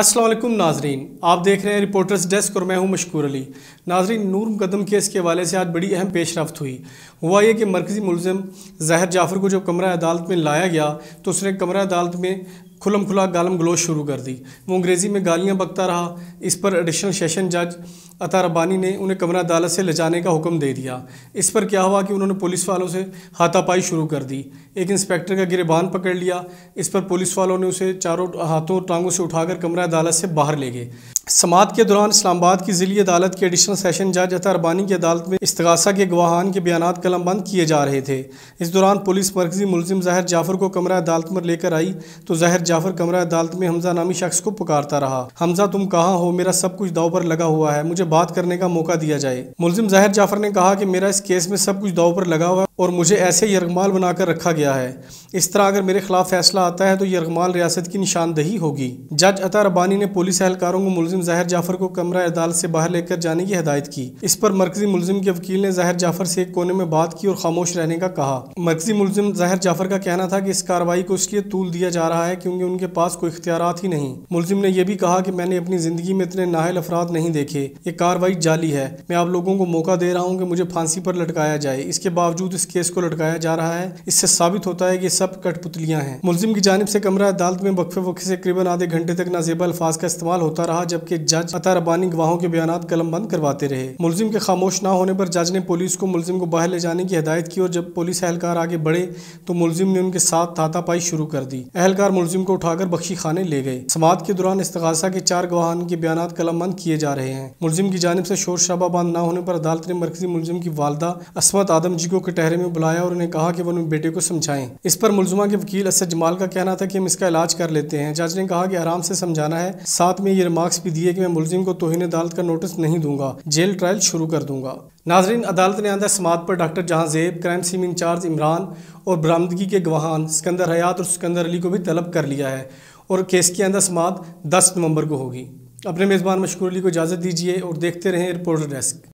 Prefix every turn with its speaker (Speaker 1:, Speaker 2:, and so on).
Speaker 1: असलम नाजरीन आप देख रहे हैं रिपोर्टर्स डेस्क और मैं हूं मशकूर अली नाजरीन नूर मुकदम केस के हवाले से आज बड़ी अहम पेशरफ हुई हुआ यह कि मरकज़ी मुलम जाहिर जाफ़र को जब कमरा अदालत में लाया गया तो उसने कमरा अदालत में खुलम खुला गालम गलोच शुरू कर दी वो अंग्रेज़ी में गालियाँ बकता रहा इस पर एडिशनल सेशन जज अता रबानी ने उन्हें कमरा अदालत से ले जाने का हुक्म दे दिया इस पर क्या हुआ कि उन्होंने पुलिस वालों से हाथापाई शुरू कर दी एक इंस्पेक्टर का गिरबान पकड़ लिया इस पर पुलिस वालों ने उसे चारों हाथों टांगों से उठाकर कमरा अदालत से बाहर ले गए समात के दौरान इस्लामाबाद की ज़िली अदालत के एडिशनल सेशन जज अरबानी की अदालत में इसतगासा के गवाहान के बयान कलम बंद किए जा रहे थे इस दौरान पुलिस मरकजी मुलजिम जहर जाफर को कमरा अदालत में लेकर आई तो ज़हर जाफर कमरा अदालत में हमजा नामी शख्स को पुकारता रहा हमजा तुम कहाँ हो मेरा सब कुछ दाव पर लगा हुआ है मुझे बात करने का मौका दिया जाए मुलजिम जहर जाफर ने कहा कि मेरा इस केस में सब कुछ दाव पर लगा हुआ है और मुझे ऐसे यरगमाल बनाकर रखा गया है इस तरह अगर मेरे खिलाफ फैसला आता है तो यरगमाल रियासत की निशानदही होगी जज अता रबानी ने पुलिस एहलकारों को मुलिम जहर जाफर को कमरा अदालत से बाहर लेकर जाने की हदायत की इस पर मरकजी मुलिम के वकील ने जहर जाफर से एक कोने में बात की और खामोश रहने का कहा मरकजी मुलिम जहर जाफर का कहना था कि इस कार्रवाई को इसलिए तूल दिया जा रहा है क्योंकि उनके पास कोई इख्तियार ही नहीं मुलिम ने यह भी कहा कि मैंने अपनी जिंदगी में इतने नाहल अफराद नहीं देखे ये कार्रवाई जाली है मैं आप लोगों को मौका दे रहा हूँ कि मुझे फांसी पर लटकाया जाए इसके बावजूद इसके केस को लटकाया जा रहा है इससे साबित होता है कि सब कठपुतलियां हैं मुलिम की जानब से कमरा अदालत में वक्फे वक्फे से करीबन आधे घंटे तक नाजेबा अल्फाज का इस्तेमाल होता रहा जबकि जज अता रबानी गवाहों के बयान कलम बंद करवाते रहे मुलजिम के खामोश न होने पर जज ने पुलिस को मुलिम को बाहर ले जाने की हिदायत की और जब पुलिस एहलकार आगे बढ़े तो मुलजिम ने उनके साथ थातापाई शुरू कर दी एहलकार मुलिम को उठाकर बख्शी खाने ले गए समाज के दौरान इस्तगासा के चार गवाहान के बयान कलम बंद किए जा रहे हैं मुलिम की जानब से शोर शराबा बंद न होने पर अदालत ने मरकजी मुलजिम की वालदा असमत आदम जी को कटहरे दायरे में बुलाया और उन्हें कहा कि वो वह बेटे को समझाएं इस पर मुलजमा के वकील असद जमाल का कहना था कि हम इसका इलाज कर लेते हैं जज ने कहा कि आराम से समझाना है साथ में ये रिमार्क्स भी दिए कि मैं मुलजिम को तोहन अदालत का नोटिस नहीं दूंगा जेल ट्रायल शुरू कर दूंगा नाजरीन अदालत ने आंदा समात पर डॉक्टर जहां जेब क्राइम सीम इंचार्ज इमरान और बरामदगी के गवाहान सिकंदर हयात और सिकंदर अली को भी तलब कर लिया है और केस की आंदा समात दस नवंबर को होगी अपने मेज़बान मशकूर अली को इजाज़त दीजिए और देखते रहें रिपोर्टर डेस्क